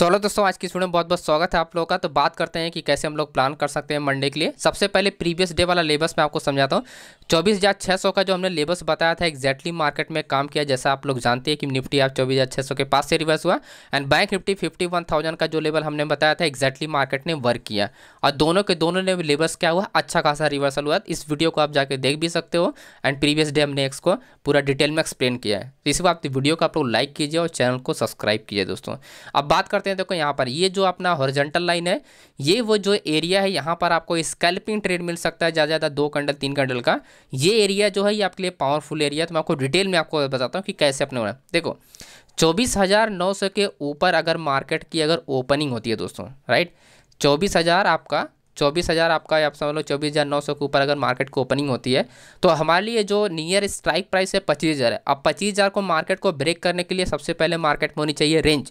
चलो दोस्तों आज की स्टूडियो में बहुत बहुत स्वागत है आप लोगों का तो बात करते हैं कि कैसे हम लोग प्लान कर सकते हैं मंडे के लिए सबसे पहले प्रीवियस डे वाला लेबस मैं आपको समझाता हूँ चौबीस हज़ार छः सौ का जो हमने लेबस बताया था एक्जैक्टली मार्केट में काम किया जैसा आप लोग जानते हैं कि निफ्टी आप चौबीस हज़ार छः सौ के पास से रिवर्स हुआ and bank Nifty fifty one thousand का जो लेवल हमने बताया था एक्जैक्टली मार्केट ने वर्क किया और दोनों के दोनों ने लेबस क्या हुआ अच्छा खासा रिवर्सल हुआ इस वीडियो को आप जाकर देख भी सकते हो एंड प्रीवियस डे हमने इसको पूरा डिटेल में एक्सप्लेन किया है तो इसी बात वीडियो को आप लोग लाइक कीजिए और चैनल को सब्सक्राइब कीजिए दोस्तों अब बात करते हैं सकते हैं देखो यहाँ पर ये जो अपना हॉरिजेंटल लाइन है ये वो जो एरिया है यहाँ पर आपको स्कैल्पिंग ट्रेड मिल सकता है ज़्यादा ज़्यादा दो कंडल तीन कंडल का ये एरिया जो है ये आपके लिए पावरफुल एरिया तो मैं आपको डिटेल में आपको बताता हूँ कि कैसे अपने होना देखो चौबीस हज़ार नौ सौ के ऊपर अगर मार्केट की अगर ओपनिंग होती है दोस्तों राइट चौबीस हज़ार आपका चौबीस हज़ार आपका आप समझ लो चौबीस हज़ार नौ सौ के ऊपर अगर मार्केट की ओपनिंग होती है तो हमारे लिए जो नियर स्ट्राइक प्राइस है पच्चीस हज़ार है अब पच्चीस हज़ार को मार्केट को ब्रेक करने के लिए सबसे पहले मार्केट में होनी चाहिए रेंज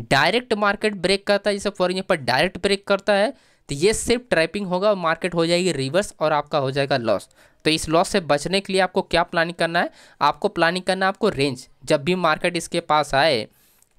डायरेक्ट मार्केट ब्रेक करता है जैसे फॉर एग्जाम्पल डायरेक्ट ब्रेक करता है तो ये सिर्फ ट्रैपिंग होगा और मार्केट हो जाएगी रिवर्स और आपका हो जाएगा लॉस तो इस लॉस से बचने के लिए आपको क्या प्लानिंग करना है आपको प्लानिंग करना है आपको रेंज जब भी मार्केट इसके पास आए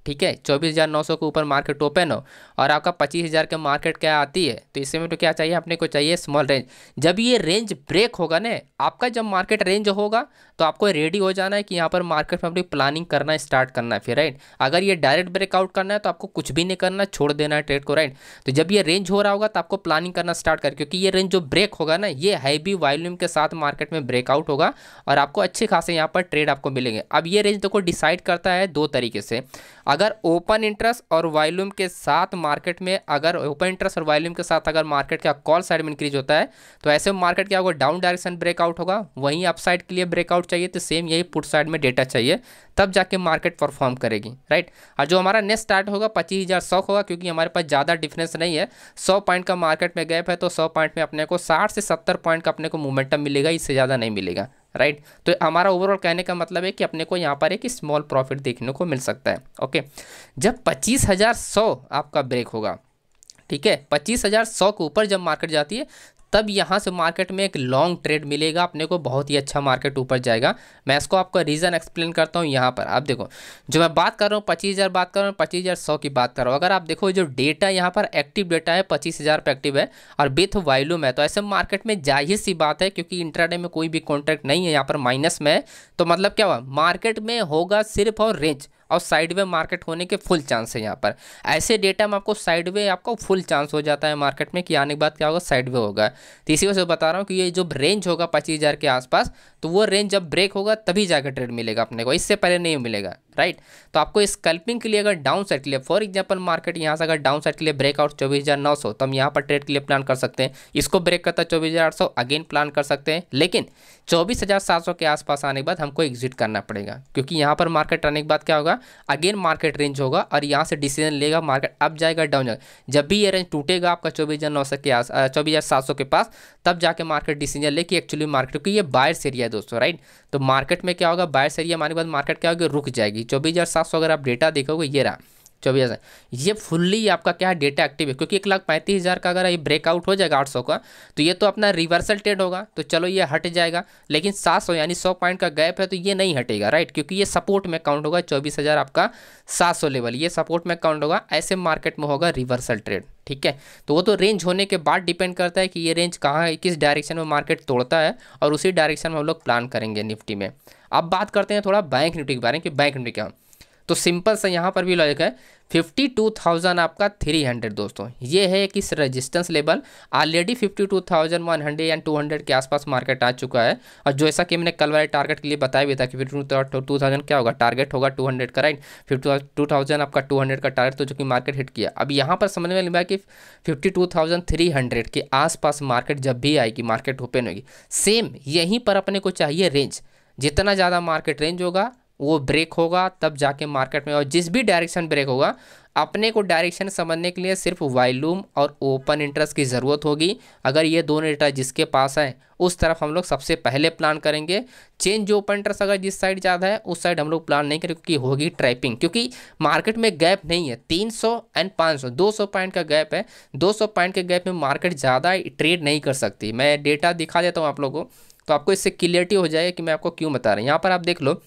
ठीक है चौबीस हज़ार नौ सौ के ऊपर मार्केट ओपन हो और आपका पच्चीस हज़ार के मार्केट क्या आती है तो इसमें तो क्या चाहिए अपने को चाहिए स्मॉल रेंज जब ये रेंज ब्रेक होगा ना आपका जब मार्केट रेंज होगा तो आपको रेडी हो जाना है कि यहाँ पर मार्केट में अपनी प्लानिंग करना स्टार्ट करना है फिर राइट अगर ये डायरेक्ट ब्रेकआउट करना है तो आपको कुछ भी नहीं करना छोड़ देना है ट्रेड को राइट तो जब ये रेंज हो रहा होगा तो आपको प्लानिंग करना स्टार्ट कर क्योंकि ये रेंज जो ब्रेक होगा ना ये हैवी वॉल्यूम के साथ मार्केट में ब्रेकआउट होगा और आपको अच्छे खासे यहाँ पर ट्रेड आपको मिलेंगे अब ये रेंज देखो डिसाइड करता है दो तरीके से अगर ओपन इंटरेस्ट और वॉल्यूम के साथ मार्केट में अगर ओपन इंटरेस्ट और वॉल्यूम के साथ अगर मार्केट का कॉल साइड में इंक्रीज होता है तो ऐसे मार्केट क्या होगा डाउन डायरेक्शन ब्रेकआउट होगा वहीं अप साइड के लिए ब्रेकआउट चाहिए तो सेम यही पुट साइड में डेटा चाहिए तब जाके मार्केट परफॉर्म करेगी राइट और जो हमारा नेक्स्ट स्टार्ट होगा पच्चीस हज़ार सौ होगा क्योंकि हमारे पास ज़्यादा डिफरेंस नहीं है सौ पॉइंट का मार्केट में गैप है तो सौ पॉइंट में अपने को साठ से सत्तर पॉइंट का अपने को मोमेंटम मिलेगा इससे ज़्यादा नहीं मिलेगा राइट तो हमारा ओवरऑल कहने का मतलब है कि अपने को यहाँ पर एक स्मॉल प्रॉफिट देखने को मिल सकता है ओके जब पच्चीस हज़ार सौ आपका ब्रेक होगा ठीक है पच्चीस हज़ार सौ के ऊपर जब मार्केट जाती है तब यहाँ से मार्केट में एक लॉन्ग ट्रेड मिलेगा अपने को बहुत ही अच्छा मार्केट ऊपर जाएगा मैं इसको आपको रीज़न एक्सप्लेन करता हूँ यहाँ पर आप देखो जो मैं बात कर रहा हूँ पच्चीस हज़ार बात कर रहा हूँ पच्चीस हज़ार सौ की बात कर रहा हूँ अगर आप देखो जो डेटा यहाँ पर एक्टिव डेटा है पच्चीस हज़ार पर एक्टिव है और विथ वॉल्यूम है तो ऐसे मार्केट में जाहिर सी बात है क्योंकि इंट्राडे में कोई भी कॉन्ट्रैक्ट नहीं है यहाँ पर माइनस में है तो मतलब क्या हुआ मार्केट में होगा सिर्फ और रेंज और साइडवे मार्केट होने के फुल चांस है यहाँ पर ऐसे डेटा में आपको साइडवे आपको फुल चांस हो जाता है मार्केट में कि आने के बाद क्या होगा साइडवे होगा तो इसी वजह से बता रहा हूँ कि ये जो रेंज होगा पच्चीस हज़ार के आसपास तो वो रेंज जब ब्रेक होगा तभी जाकर ट्रेड मिलेगा अपने को इससे पहले नहीं मिलेगा राइट तो आपको स्कल्पिंग के लिए अगर डाउन साइड के लिए फॉर एग्जांपल मार्केट यहाँ से अगर डाउन साइड के लिए ब्रेकआउट चौबीस हज़ार नौ सौ तो हम यहाँ पर ट्रेड के लिए प्लान कर सकते हैं इसको ब्रेक करता है चौबीस हज़ार आठ सौ अगेन प्लान कर सकते हैं लेकिन चौबीस हज़ार सात सौ के आसपास आने के बाद हमको एग्जिट करना पड़ेगा क्योंकि यहाँ पर मार्केट आने के बाद क्या होगा अगेन मार्केट रेंज होगा और यहाँ से डिसीजन लेगा मार्केट अप जाएगा डाउन जाएगा जब भी ये रेंज टूटेगा आपका चौबीस हज़ार नौ सौ के आस चौबीस हज़ार सात सौ के पास तब जाके मार्केट डिसीजन ले कि एक्चुअली मार्केट क्योंकि ये बायर्स एरिया है दोस्तों राइट तो मार्केट में क्या होगा बायर्स एरिया के बाद मार्केट क्या होगी रुक जाएगी चौबीस हज़ार सात सौ अगर आप डेटा देखोगे ये रहा चौबीस हज़ार ये फुल्ली आपका क्या है डेटा एक्टिव है क्योंकि एक लाख पैंतीस हज़ार का अगर ये ब्रेकआउट हो जाएगा आठ सौ का तो ये तो अपना रिवर्सल ट्रेड होगा तो चलो ये हट जाएगा लेकिन सात सौ यानी सौ पॉइंट का गैप है तो ये नहीं हटेगा राइट क्योंकि ये सपोर्ट में काउंट होगा चौबीस हज़ार आपका सात सौ लेवल ये सपोर्ट में काउंट होगा ऐसे मार्केट में होगा रिवर्सल ट्रेड ठीक है तो वो तो रेंज होने के बाद डिपेंड करता है कि ये रेंज कहाँ है किस डायरेक्शन में मार्केट तोड़ता है और उसी डायरेक्शन में हम लोग प्लान करेंगे निफ्टी में अब बात करते हैं थोड़ा बैंक निफ्टी के बारे में कि बैंक निफ्टी क्या तो सिंपल सा यहाँ पर भी लॉजिक है फिफ्टी टू थाउजेंड आपका थ्री हंड्रेड दोस्तों ये है कि इस resistance level already fifty two thousand one hundred and two hundred के आसपास मार्केट आ चुका है और जैसा कि मैंने कल वाले टारगेट के लिए बताया भी था कि फिफ्टी टू थाउजेंड क्या होगा टारगेट होगा टू हंड्रेड का राइट फिफ्टी टू थाउजेंड आपका टू हंड्रेड का टारगेट तो जो कि मार्केट हिट किया अब यहाँ पर समझ में लिखा कि fifty two thousand three hundred के आसपास मार्केट जब भी आएगी मार्केट ओपन होगी सेम यहीं पर अपने को चाहिए रेंज जितना ज़्यादा मार्केट रेंज होगा वो ब्रेक होगा तब जाके मार्केट में और जिस भी डायरेक्शन ब्रेक होगा अपने को डायरेक्शन समझने के लिए सिर्फ वॉल्यूम और ओपन इंटरेस्ट की ज़रूरत होगी अगर ये दोनों डेटा जिसके पास है उस तरफ हम लोग सबसे पहले प्लान करेंगे चेंज ओपन इंटरेस्ट अगर जिस साइड ज़्यादा है उस साइड हम लोग प्लान नहीं करेंगे क्योंकि होगी ट्रैपिंग क्योंकि मार्केट में गैप नहीं है 300 एंड 500 200 पॉइंट का गैप है 200 पॉइंट के गैप में मार्केट ज़्यादा ट्रेड नहीं कर सकती मैं डेटा दिखा देता हूँ आप लोगों को तो आपको इससे क्लियरिटी हो जाएगी कि मैं आपको क्यों बता रहा हूँ यहाँ पर आप देख लो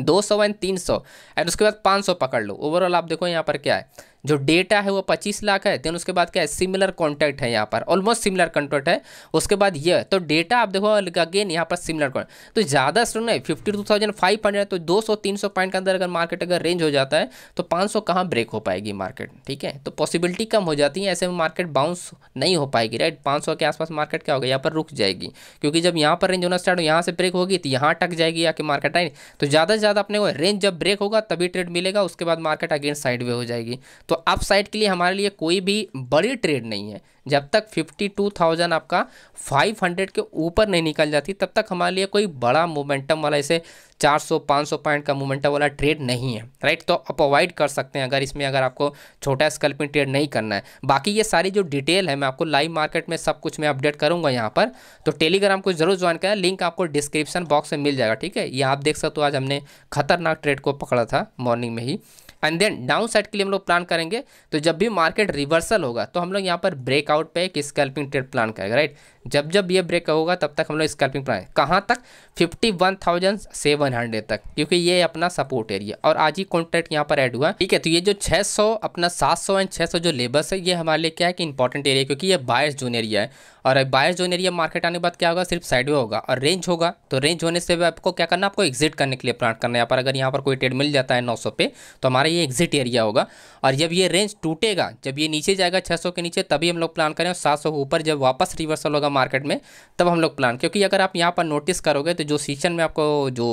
दो सौ एंड तीन सौ एंड उसके बाद पाँच सौ पकड़ लो ओवरऑल आप देखो यहाँ पर क्या है जो डेटा है वो पच्चीस लाख है देन उसके बाद क्या है सिमिलर कॉन्टैक्ट है यहाँ पर ऑलमोस्ट सिमिलर कॉन्टैक्ट है उसके बाद ये तो डेटा आप देखो अगेन यहाँ पर सिमिलर कॉन्टैक्ट तो ज़्यादा स्टूडेंट है fifty two thousand five hundred तो दो सौ तीन सौ पॉइंट के अंदर अगर मार्केट अगर रेंज हो जाता है तो पाँच सौ कहाँ ब्रेक हो पाएगी मार्केट ठीक है तो पॉसिबिलिटी कम हो जाती है ऐसे में मार्केट बाउंस नहीं हो पाएगी राइट पाँच सौ के आसपास मार्केट क्या होगा यहाँ पर रुक जाएगी क्योंकि जब यहाँ पर रेंज होना स्टार्ट हो यहाँ से ब्रेक होगी तो यहाँ टक जाएगी या कि मार्केट आई तो ज़्यादा से ज़्यादा अपने रेंज जब ब्रेक होगा तभी ट्रेड मिलेगा उसके बाद मार्केट अगेन साइड वे हो जाएगी तो अप साइड के लिए हमारे लिए कोई भी बड़ी ट्रेड नहीं है जब तक 52,000 आपका 500 के ऊपर नहीं निकल जाती तब तक हमारे लिए कोई बड़ा मोमेंटम वाला ऐसे 400 500 पॉइंट का मोमेंटम वाला ट्रेड नहीं है राइट तो आप अवॉइड कर सकते हैं अगर इसमें अगर आपको छोटा स्कल्पिंग ट्रेड नहीं करना है बाकी ये सारी जो डिटेल है मैं आपको लाइव मार्केट में सब कुछ मैं अपडेट करूँगा यहाँ पर तो टेलीग्राम को जरूर ज्वाइन करें लिंक आपको डिस्क्रिप्शन बॉक्स में मिल जाएगा ठीक है ये आप देख सकते हो आज हमने खतरनाक ट्रेड को पकड़ा था मॉर्निंग में ही एंड देन डाउन साइड के लिए हम लोग प्लान करेंगे तो जब भी मार्केट रिवर्सल होगा तो हम लोग यहाँ पर ब्रेकआउट पे एक स्कैल्पिंग ट्रेड प्लान करेंगे राइट जब जब ये ब्रेक होगा तब तक हम लोग स्कैल्पिंग प्लान कहाँ तक fifty one thousand seven hundred तक क्योंकि ये अपना सपोर्ट एरिया और आज ही कॉन्ट्रैक्ट यहाँ पर ऐड हुआ ठीक है तो ये जो 600 अपना 700 एंड 600 जो लेबर्स है ये हमारे लिए क्या है कि इंपॉर्टेंट एरिया क्योंकि ये बायस जोन एरिया है और बायस जोन एरिया मार्केट आने के बाद क्या होगा सिर्फ साइड होगा और रेंज होगा तो रेंज होने से आपको क्या करना आपको एग्जिट करने के लिए प्लान करना है यहाँ पर अगर यहाँ पर कोई ट्रेड मिल जाता है नौ पे तो हमारा ये एग्जिट एरिया होगा और जब ये रेंज टूटेगा जब ये नीचे जाएगा छः के नीचे तभी हम लोग प्लान करें और सात के ऊपर जब वापस रिवर्सल होगा मार्केट में तब हम लोग प्लान क्योंकि अगर आप यहाँ पर नोटिस करोगे तो जो सीजन में आपको जो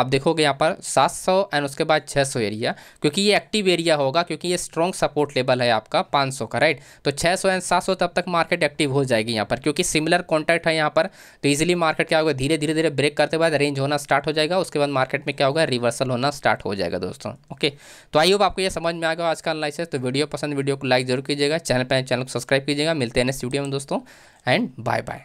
आप देखोगे यहाँ पर 700 एंड उसके बाद 600 एरिया क्योंकि ये एक्टिव एरिया होगा क्योंकि ये स्ट्रॉन्ग सपोर्ट लेवल है आपका 500 का राइट तो 600 एंड सात तब तक मार्केट एक्टिव हो जाएगी यहाँ पर क्योंकि सिमिलर कॉन्टैक्ट है यहाँ पर तो ईजिली मार्केट क्या होगा धीरे धीरे धीरे ब्रेक करते बाद रेंज होना स्टार्ट हो जाएगा उसके बाद मार्केट में क्या होगा रिवर्सल होना स्टार्ट हो जाएगा दोस्तों ओके तो आई होप आपको यह समझ में आ गया आज का अनालिसिस तो वीडियो पसंद वीडियो को लाइक जरूर कीजिएगा चैनल पर चैनल को सब्सक्राइब कीजिएगा मिलते हैं नेक्स्ट वीडियो में दोस्तों and bye bye.